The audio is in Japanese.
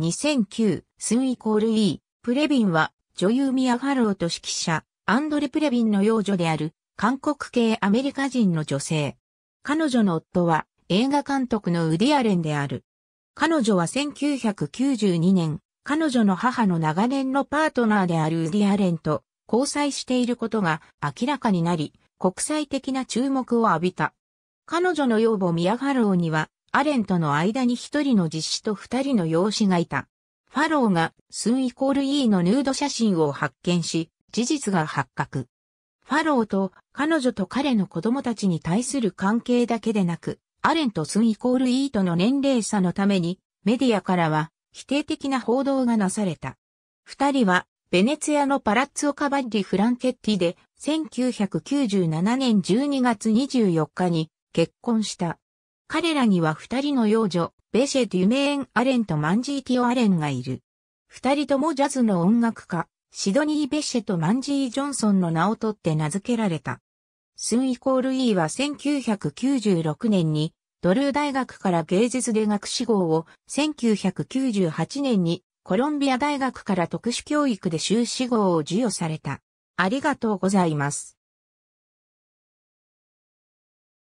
2009、スンイコール E、プレビンは女優ミア・ファローと指揮者、アンドレ・プレビンの幼女である、韓国系アメリカ人の女性。彼女の夫は映画監督のウディアレンである。彼女は1992年、彼女の母の長年のパートナーであるウディアレンと交際していることが明らかになり、国際的な注目を浴びた。彼女の養母ミア・ファローにはアレンとの間に一人の実子と二人の養子がいた。ファローがスンイコール E のヌード写真を発見し、事実が発覚。ファローと彼女と彼の子供たちに対する関係だけでなく、アレンとスンイコール E との年齢差のために、メディアからは否定的な報道がなされた。二人は、ベネツィアのパラッツオ・カバッリ・フランケッティで、1997年12月24日に結婚した。彼らには二人の幼女、ベシェ・デュメーン・アレンとマンジー・ティオ・アレンがいる。二人ともジャズの音楽家、シドニー・ベシェとマンジー・ジョンソンの名を取って名付けられた。スンイコールイーは1996年にドルー大学から芸術で学士号を、1998年にコロンビア大学から特殊教育で修士号を授与された。ありがとうございます。